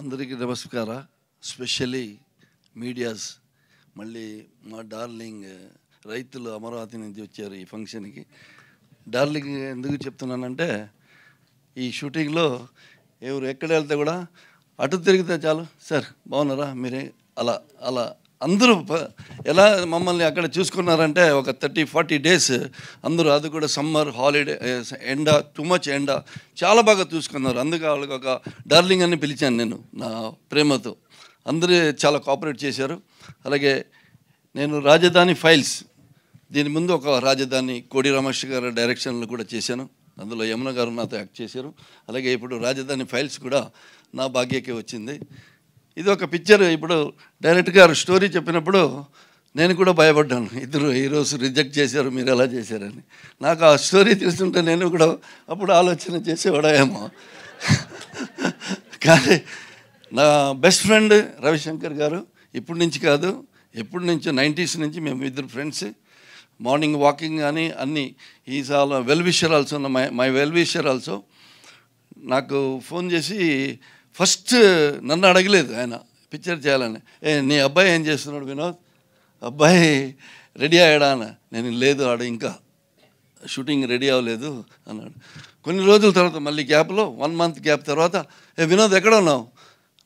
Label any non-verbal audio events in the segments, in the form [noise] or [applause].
అందరికీ నమస్కార especially medias మళ్ళీ మా డార్లింగ్ రైతులు అమరావతి నుంచి వచ్చారు ఈ ఫంక్షన్కి డార్లింగ్ ఎందుకు చెప్తున్నానంటే ఈ షూటింగ్లో ఎవరు ఎక్కడ వెళ్తే కూడా అటు తిరిగితే చాలు సార్ బాగున్నారా మీరే అలా అలా అందరూ ఎలా మమ్మల్ని అక్కడ చూసుకున్నారంటే ఒక థర్టీ ఫార్టీ డేస్ అందరూ అది కూడా సమ్మర్ హాలిడే ఎండ టూ మచ్ ఎండ చాలా బాగా చూసుకున్నారు అందుకే వాళ్ళకి ఒక డార్లింగ్ అని పిలిచాను నేను నా ప్రేమతో అందరూ చాలా కోఆపరేట్ చేశారు అలాగే నేను రాజధాని ఫైల్స్ దీని ముందు ఒక రాజధాని కోడి రమేష్ గారి డైరెక్షన్లు కూడా చేశాను అందులో యమున గారు నాతో యాక్ట్ చేశారు అలాగే ఇప్పుడు రాజధాని ఫైల్స్ కూడా నా భాగ్యకే వచ్చింది ఇది ఒక పిక్చర్ ఇప్పుడు డైరెక్ట్ గారు స్టోరీ చెప్పినప్పుడు నేను కూడా భయపడ్డాను ఇద్దరు ఈరోజు రిజెక్ట్ చేశారు మీరు ఎలా చేశారని నాకు ఆ స్టోరీ తెలుస్తుంటే నేను కూడా అప్పుడు ఆలోచన చేసేవాడేమో కానీ నా బెస్ట్ ఫ్రెండ్ రవిశంకర్ గారు ఇప్పటి నుంచి కాదు ఎప్పటి నుంచో నైంటీస్ నుంచి మేము ఇద్దరు ఫ్రెండ్స్ మార్నింగ్ వాకింగ్ కానీ అన్నీ ఈ సాల్ well wisher also my my well wisher also నాకు ఫోన్ చేసి ఫస్ట్ నన్ను అడగలేదు ఆయన పిక్చర్ చేయాలని ఏ నీ అబ్బాయి ఏం చేస్తున్నాడు వినోద్ అబ్బాయి రెడీ అయ్యాడా అన్న నేను లేదు ఆడ ఇంకా షూటింగ్ రెడీ అవ్వలేదు అన్నాడు కొన్ని రోజుల తర్వాత మళ్ళీ గ్యాప్లో వన్ మంత్ గ్యాప్ తర్వాత ఏ వినోద్ ఎక్కడ ఉన్నావు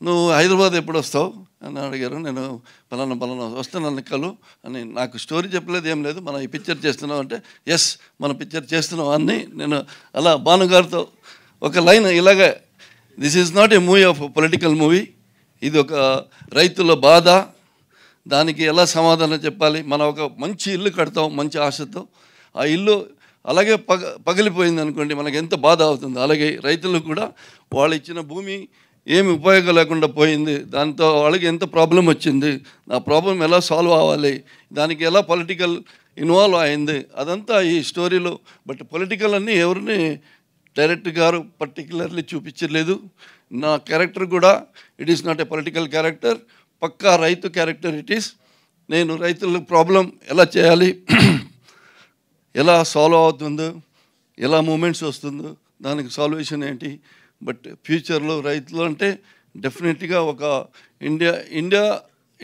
నువ్వు హైదరాబాద్ ఎప్పుడు వస్తావు అని అడిగారు నేను పలానా పలానా నన్ను కలు అని నాకు స్టోరీ చెప్పలేదు ఏం లేదు మనం ఈ పిక్చర్ చేస్తున్నావు అంటే ఎస్ మనం పిక్చర్ చేస్తున్నాం అని నేను అలా భానుగారితో ఒక లైన్ ఇలాగే this is not a movie of political movie ఇది ఒక రైతుల బాధ దానికి ఎలా సమాధానం చెప్పాలి మనం ఒక మంచి ఇల్లు కడతాం మంచి ఆశతో ఆ ఇల్లు అలాగే పగ పగిలిపోయింది అనుకోండి మనకు ఎంత బాధ అవుతుంది అలాగే రైతులు కూడా వాళ్ళు ఇచ్చిన భూమి ఏమి ఉపయోగం లేకుండా పోయింది దాంతో వాళ్ళకి ఎంత ప్రాబ్లం వచ్చింది ఆ ప్రాబ్లం ఎలా సాల్వ్ అవ్వాలి దానికి ఎలా పొలిటికల్ ఇన్వాల్వ్ అయింది అదంతా ఈ స్టోరీలో బట్ పొలిటికల్ అన్నీ ఎవరిని డైరెక్టర్ గారు పర్టికులర్లీ చూపించలేదు నా క్యారెక్టర్ కూడా it is not a political character పక్కా రైతు క్యారెక్టర్ ఇట్ ఈస్ నేను రైతుల ప్రాబ్లం ఎలా చేయాలి [clears throat] ఎలా సాల్వ్ అవుతుందో ఎలా మూమెంట్స్ వస్తుందో దానికి సాల్వేషన్ ఏంటి బట్ ఫ్యూచర్లో రైతులు అంటే డెఫినెట్గా ఒక ఇండియా ఇండియా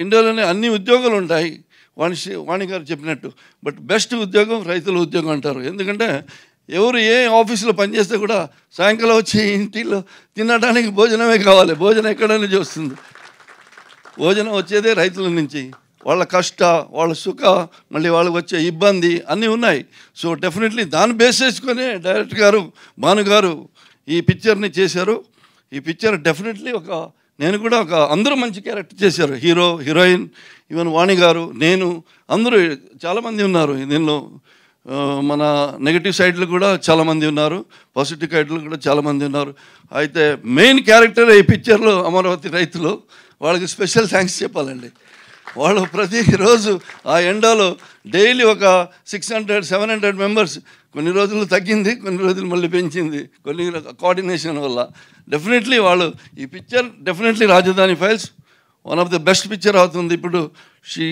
ఇండియాలోనే అన్ని ఉద్యోగాలు ఉంటాయి వాణి వాణి గారు చెప్పినట్టు బట్ బెస్ట్ ఉద్యోగం రైతుల ఉద్యోగం అంటారు ఎందుకంటే ఎవరు ఏ ఆఫీసులో పనిచేస్తే కూడా సాయంకాలం వచ్చి ఇంటిలో తినడానికి భోజనమే కావాలి భోజనం ఎక్కడ నుంచి వస్తుంది భోజనం వచ్చేదే రైతుల నుంచి వాళ్ళ కష్ట వాళ్ళ సుఖ మళ్ళీ వాళ్ళకి వచ్చే ఇబ్బంది అన్నీ ఉన్నాయి సో డెఫినెట్లీ దాన్ని బేస్ చేసుకొని డైరెక్టర్ గారు భానుగారు ఈ పిక్చర్ని చేశారు ఈ పిక్చర్ డెఫినెట్లీ ఒక నేను కూడా ఒక అందరూ మంచి క్యారెక్టర్ చేశారు హీరో హీరోయిన్ ఈవెన్ వాణి గారు నేను అందరూ చాలామంది ఉన్నారు దీనిలో మన నెగిటివ్ సైడ్లు కూడా చాలామంది ఉన్నారు పాజిటివ్ సైడ్లు కూడా చాలామంది ఉన్నారు అయితే మెయిన్ క్యారెక్టర్ ఈ పిక్చర్లో అమరావతి రైతులు వాళ్ళకి స్పెషల్ థ్యాంక్స్ చెప్పాలండి వాళ్ళు ప్రతిరోజు ఆ ఎండలో డైలీ ఒక six hundred seven hundred members కొన్ని రోజులు తగ్గింది కొన్ని రోజులు మళ్ళీ పెంచింది కొన్ని కోఆర్డినేషన్ వల్ల డెఫినెట్లీ వాళ్ళు ఈ picture definitely Rajdhani Files one of the best picture అవుతుంది ఇప్పుడు షీ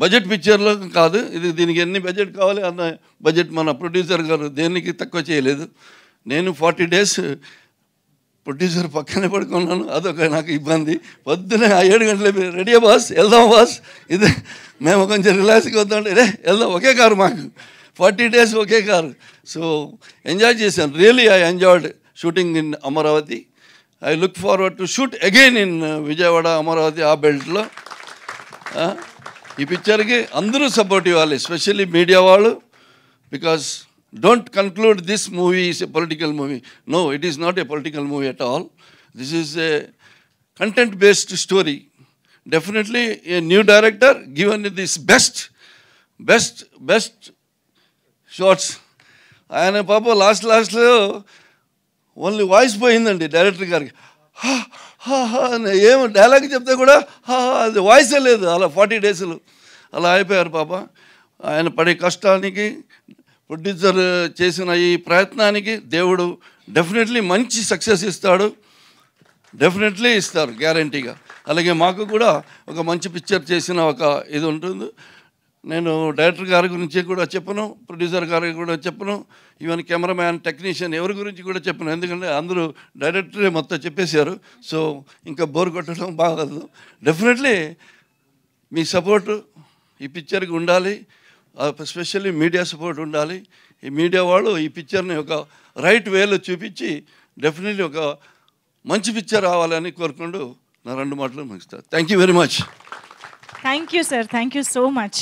బడ్జెట్ పిక్చర్లో కాదు ఇది దీనికి ఎన్ని బడ్జెట్ కావాలి అన్న బడ్జెట్ మన ప్రొడ్యూసర్ గారు దేనికి తక్కువ చేయలేదు నేను ఫార్టీ డేస్ ప్రొడ్యూసర్ పక్కనే పడుకున్నాను అదొక నాకు ఇబ్బంది పొద్దునే ఆ ఏడు గంటలే రెడీ బాస్ వెళ్దాం బాస్ ఇది మేము కొంచెం రిలాక్స్గా వద్దాం రే వెళ్దాం ఒకే కారు మాకు forty days okay car so enjoy చేశాను really I enjoyed shooting in Amaravati I look forward to shoot again in Vijayawada Amaravati ఆ బెల్ట్లో ఈ పిక్చర్కి అందరూ సపోర్ట్ ఇవ్వాలి ఎస్పెషల్లీ మీడియా వాళ్ళు because don't conclude this movie is a political movie no it is not a political movie at all this is a content based story definitely a new director given this best best best shorts ఆయన పాప last లాస్ట్లో only voice పోయిందండి director గారికి ఏమి dialogue చెప్తే కూడా అది వాయిసే లేదు అలా ఫార్టీ డేస్లు అలా అయిపోయారు పాప ఆయన పడే కష్టానికి ప్రొడ్యూసర్ చేసిన ఈ ప్రయత్నానికి దేవుడు డెఫినెట్లీ మంచి సక్సెస్ ఇస్తాడు డెఫినెట్లీ ఇస్తారు గ్యారంటీగా అలాగే మాకు కూడా ఒక మంచి పిక్చర్ చేసిన ఒక ఇది ఉంటుంది నేను డైరెక్టర్ గారి గురించి కూడా చెప్పను ప్రొడ్యూసర్ గారికి కూడా చెప్పను ఈవెన్ కెమెరామ్యాన్ టెక్నీషియన్ ఎవరి గురించి కూడా చెప్పను ఎందుకంటే అందరూ డైరెక్టరే మొత్తం చెప్పేశారు సో ఇంకా బోర్ కొట్టడం బాగలదు డెఫినెట్లీ మీ సపోర్టు ఈ పిక్చర్కి ఉండాలి స్పెషల్లీ మీడియా సపోర్ట్ ఉండాలి ఈ మీడియా వాళ్ళు ఈ పిక్చర్ని ఒక రైట్ వేలో చూపించి డెఫినెట్లీ ఒక మంచి పిక్చర్ రావాలని కోరుకుంటూ నా రెండు మాటలు ముగిస్తాను thank you very much thank you sir thank you so much